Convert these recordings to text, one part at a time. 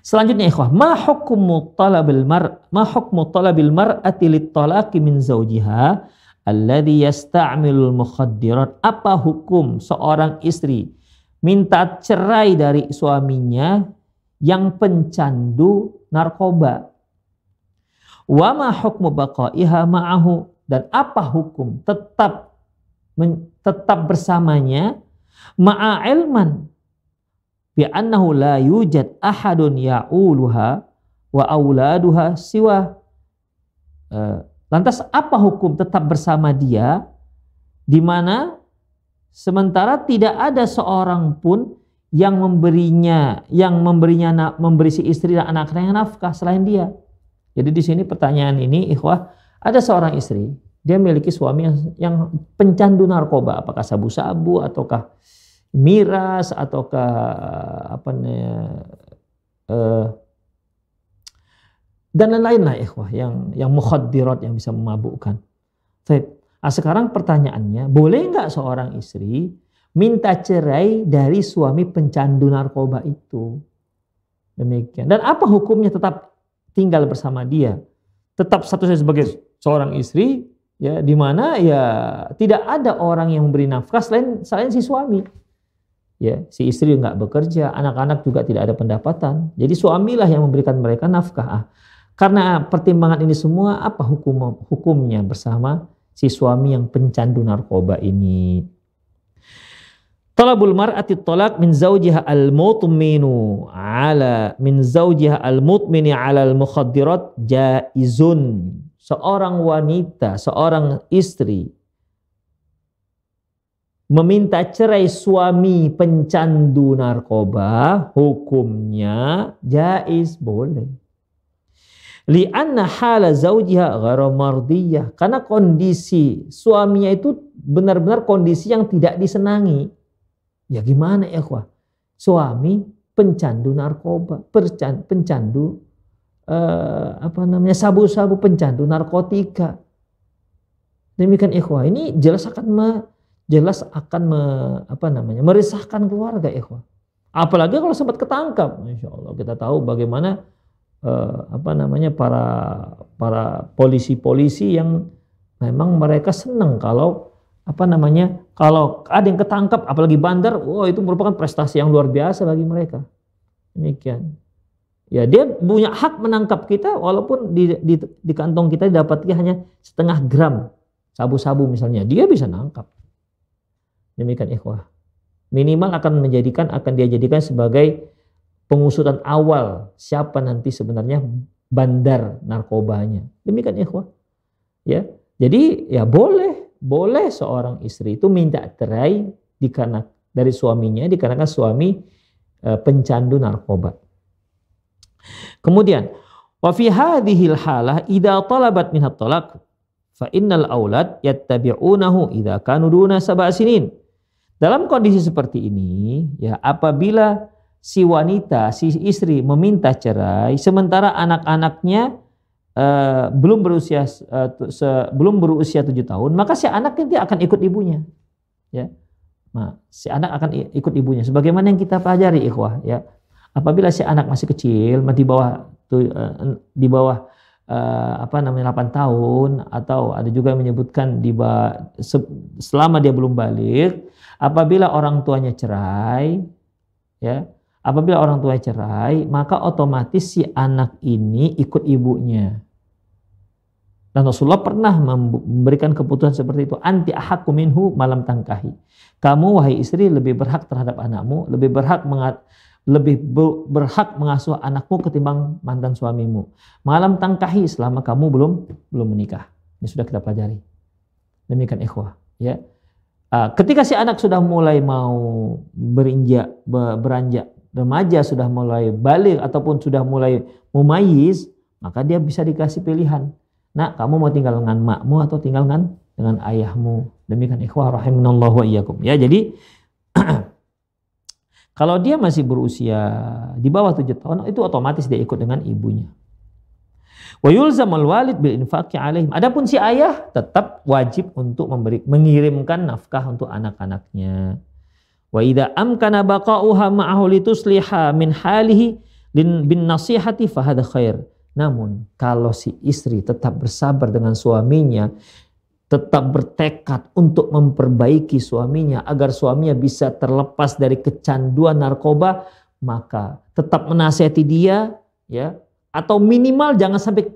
Selanjutnya ikhwah, ma hukum talabil mar ma hukum talabil mar'ati litalaqi min zawjiha alladhi yasta'milul mukhaddirat? Apa hukum seorang istri minta cerai dari suaminya yang pencandu narkoba? Wa ma hukum baqaiha ma'ahu? Dan apa hukum tetap tetap bersamanya ma'a ilman annahu la yujad ahadun ya'uluha wa auladuha siwa eh, lantas apa hukum tetap bersama dia di mana sementara tidak ada seorang pun yang memberinya yang memberinya memberi si istri dan anak-anaknya nafkah selain dia. Jadi di sini pertanyaan ini ikhwah ada seorang istri dia memiliki suami yang, yang pencandu narkoba apakah sabu-sabu ataukah miras ataukah eh, apa nih eh, uh, dan lain-lain lah ikhwah yang yang mukhadirat yang bisa memabukkan. Baik. Nah, sekarang pertanyaannya, boleh nggak seorang istri minta cerai dari suami pencandu narkoba itu? Demikian. Dan apa hukumnya tetap tinggal bersama dia? Tetap satu statusnya sebagai seorang istri ya di mana ya tidak ada orang yang memberi nafkah selain selain si suami ya si istri nggak bekerja, anak-anak juga tidak ada pendapatan. Jadi suamilah yang memberikan mereka nafkah. Ah, karena pertimbangan ini semua apa hukum hukumnya bersama si suami yang pencandu narkoba ini. Talabul mar'ati talak min zaujiha al-mutminu ala min zaujiha al-mutmini ala al-mukhaddirat jaizun. Seorang wanita, seorang istri meminta cerai suami pencandu narkoba hukumnya jais boleh anna hala zaujiha ghara mardiyah karena kondisi suaminya itu benar-benar kondisi yang tidak disenangi ya gimana ya kwa suami pencandu narkoba pencandu, pencandu eh, apa namanya sabu-sabu pencandu narkotika demikian ikhwah ini jelas akan jelas akan me, apa namanya merisahkan keluarga ikhwah. Apalagi kalau sempat ketangkap, Insya Allah kita tahu bagaimana eh, apa namanya para para polisi-polisi yang memang mereka senang kalau apa namanya kalau ada yang ketangkap apalagi bandar, wow itu merupakan prestasi yang luar biasa bagi mereka. Demikian. Ya dia punya hak menangkap kita walaupun di, di, di kantong kita didapatnya hanya setengah gram sabu-sabu misalnya. Dia bisa nangkap. Demikian ikhwah. Minimal akan menjadikan akan dia jadikan sebagai pengusutan awal siapa nanti sebenarnya bandar narkobanya. Demikian ikhwah. Ya. Jadi ya boleh, boleh seorang istri itu minta cerai dikarenakan dari suaminya dikarenakan suami e, pencandu narkoba. Kemudian, wa fi hadhil halah idza talabat minha talaq fa innal aulad yattabi'unahu idza kanu duna sab'a sinin dalam kondisi seperti ini, ya apabila si wanita, si istri meminta cerai, sementara anak-anaknya uh, belum berusia eh, uh, sebelum berusia tujuh tahun, maka si anak nanti akan ikut ibunya, ya. Nah, si anak akan ikut ibunya. Sebagaimana yang kita pelajari, ikhwah, ya. Apabila si anak masih kecil, di bawah tuh eh, di bawah uh, apa namanya 8 tahun atau ada juga yang menyebutkan di selama dia belum balik apabila orang tuanya cerai ya apabila orang tua cerai maka otomatis si anak ini ikut ibunya dan Rasulullah pernah memberikan keputusan seperti itu. Anti ahakku minhu malam tangkahi. Kamu wahai istri lebih berhak terhadap anakmu, lebih berhak mengat lebih berhak mengasuh anakmu ketimbang mantan suamimu. Malam tangkahi selama kamu belum belum menikah. Ini sudah kita pelajari. Demikian ikhwah, ya. Ah, ketika si anak sudah mulai mau berinjak beranjak remaja sudah mulai balik ataupun sudah mulai mumayiz, maka dia bisa dikasih pilihan. Nak, kamu mau tinggal dengan makmu atau tinggal dengan ayahmu. Demikian ikhwah rahimanallahu wa iyyakum. Ya, jadi Kalau dia masih berusia di bawah tujuh tahun, itu otomatis dia ikut dengan ibunya. Wa yulzamul walid bil infaqi alaihim. Adapun si ayah tetap wajib untuk memberi mengirimkan nafkah untuk anak-anaknya. Wa idza amkana baqa'uha ma'ahu litusliha min halihi bin nasihati khair. Namun kalau si istri tetap bersabar dengan suaminya tetap bertekad untuk memperbaiki suaminya agar suaminya bisa terlepas dari kecanduan narkoba, maka tetap menasihati dia ya atau minimal jangan sampai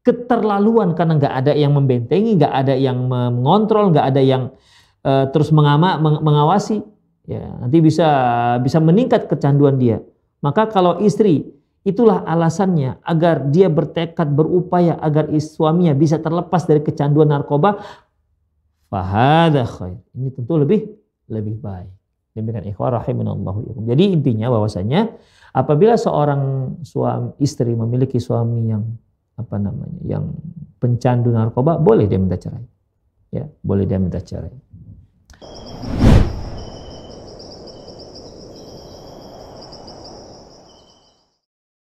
keterlaluan karena nggak ada yang membentengi, nggak ada yang mengontrol, nggak ada yang uh, terus mengama, meng, mengawasi. Ya, nanti bisa bisa meningkat kecanduan dia. Maka kalau istri Itulah alasannya agar dia bertekad berupaya agar suaminya bisa terlepas dari kecanduan narkoba. Fahada khair. Ini tentu lebih lebih baik. Demikian ikhwah rahimanallahu Jadi intinya bahwasanya apabila seorang suami istri memiliki suami yang apa namanya yang pencandu narkoba boleh dia minta cerai. Ya, boleh dia minta cerai.